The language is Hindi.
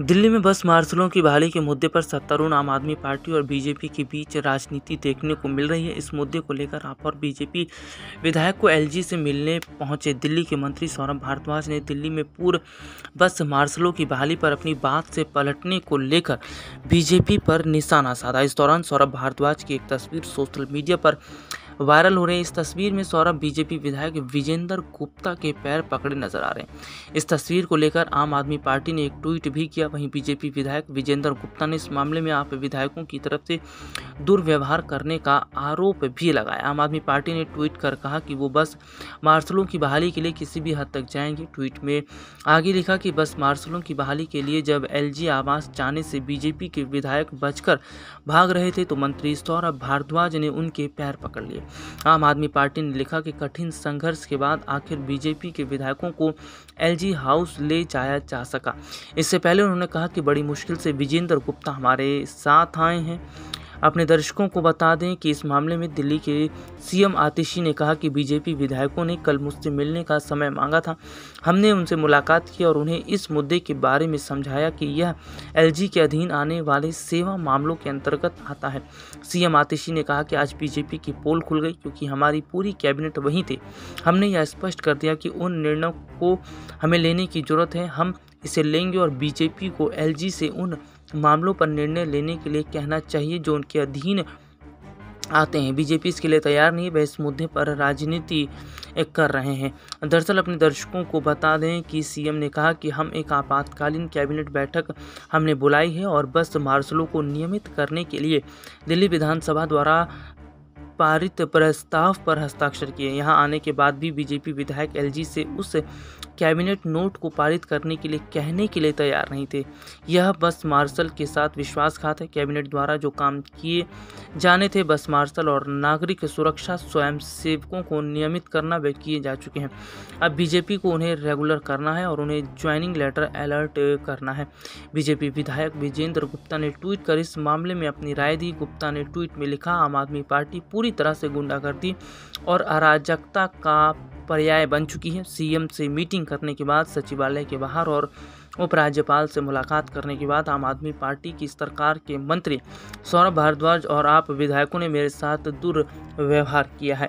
दिल्ली में बस मार्शलों की बहाली के मुद्दे पर सत्तारूढ़ आम आदमी पार्टी और बीजेपी के बीच राजनीति देखने को मिल रही है इस मुद्दे को लेकर आप और बीजेपी विधायक को एलजी से मिलने पहुंचे दिल्ली के मंत्री सौरभ भारद्वाज ने दिल्ली में पूर्व बस मार्शलों की बहाली पर अपनी बात से पलटने को लेकर बीजेपी पर निशाना साधा इस दौरान सौरभ भारद्वाज की एक तस्वीर सोशल मीडिया पर वायरल हो रही इस तस्वीर में सौरभ बीजेपी विधायक विजेंद्र गुप्ता के पैर पकड़े नजर आ रहे हैं इस तस्वीर को लेकर आम आदमी पार्टी ने एक ट्वीट भी किया वहीं बीजेपी विधायक विजेंद्र गुप्ता ने इस मामले में आप विधायकों की तरफ से दुर्व्यवहार करने का आरोप भी लगाया आम आदमी पार्टी ने ट्वीट कर कहा कि वो बस मार्शलों की बहाली के लिए किसी भी हद तक जाएंगे ट्वीट में आगे लिखा कि बस मार्शलों की बहाली के लिए जब एल आवास जाने से बीजेपी के विधायक बचकर भाग रहे थे तो मंत्री सौरभ भारद्वाज ने उनके पैर पकड़ लिए आम आदमी पार्टी ने लिखा कि कठिन संघर्ष के बाद आखिर बीजेपी के विधायकों को एलजी हाउस ले जाया जा सका इससे पहले उन्होंने कहा कि बड़ी मुश्किल से विजेंद्र गुप्ता हमारे साथ आए हैं अपने दर्शकों को बता दें कि इस मामले में दिल्ली के सीएम आतिशी ने कहा कि बीजेपी विधायकों ने कल मुझसे मिलने का समय मांगा था हमने उनसे मुलाकात की और उन्हें इस मुद्दे के बारे में समझाया कि यह एलजी के अधीन आने वाले सेवा मामलों के अंतर्गत आता है सीएम आतिशी ने कहा कि आज बीजेपी की पोल खुल गई क्योंकि हमारी पूरी कैबिनेट वहीं थी हमने यह स्पष्ट कर दिया कि उन निर्णयों को हमें लेने की जरूरत है हम इसे लेंगे और बीजेपी को एलजी से उन मामलों पर निर्णय लेने के लिए कहना चाहिए जो उनके अधीन आते हैं बीजेपी इसके लिए तैयार नहीं वह इस मुद्दे पर राजनीति कर रहे हैं दरअसल अपने दर्शकों को बता दें कि सीएम ने कहा कि हम एक आपातकालीन कैबिनेट बैठक हमने बुलाई है और बस मार्शलों को नियमित करने के लिए दिल्ली विधानसभा द्वारा पारित प्रस्ताव पर हस्ताक्षर किए यहाँ आने के बाद भी बीजेपी विधायक एलजी से उस कैबिनेट नोट को पारित करने के लिए कहने के लिए तैयार नहीं थे यह बस मार्शल के साथ विश्वासघात है कैबिनेट द्वारा जो काम किए जाने थे बस मार्शल और नागरिक सुरक्षा स्वयं सेवकों को नियमित करना वे किए जा चुके हैं अब बीजेपी को उन्हें रेगुलर करना है और उन्हें ज्वाइनिंग लेटर अलर्ट करना है बीजेपी विधायक विजेंद्र गुप्ता ने ट्वीट कर इस मामले में अपनी राय दी गुप्ता ने ट्वीट में लिखा आम आदमी पार्टी पूरी तरह से गुंडागर्दी और अराजकता का पर्याय बन चुकी है सीएम से मीटिंग करने के बाद सचिवालय के बाहर और उपराज्यपाल से मुलाकात करने के बाद आम आदमी पार्टी की सरकार के मंत्री सौरभ भारद्वाज और आप विधायकों ने मेरे साथ दुर्व्यवहार किया है